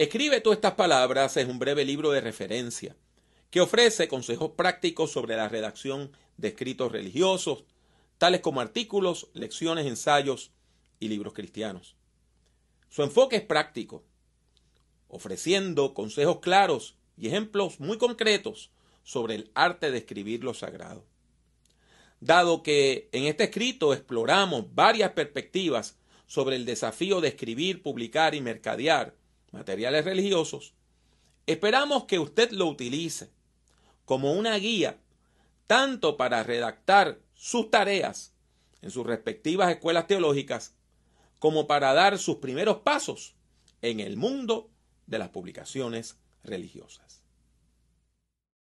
Escribe tú estas palabras es un breve libro de referencia que ofrece consejos prácticos sobre la redacción de escritos religiosos, tales como artículos, lecciones, ensayos y libros cristianos. Su enfoque es práctico, ofreciendo consejos claros y ejemplos muy concretos sobre el arte de escribir lo sagrado. Dado que en este escrito exploramos varias perspectivas sobre el desafío de escribir, publicar y mercadear materiales religiosos, esperamos que usted lo utilice como una guía tanto para redactar sus tareas en sus respectivas escuelas teológicas como para dar sus primeros pasos en el mundo de las publicaciones religiosas.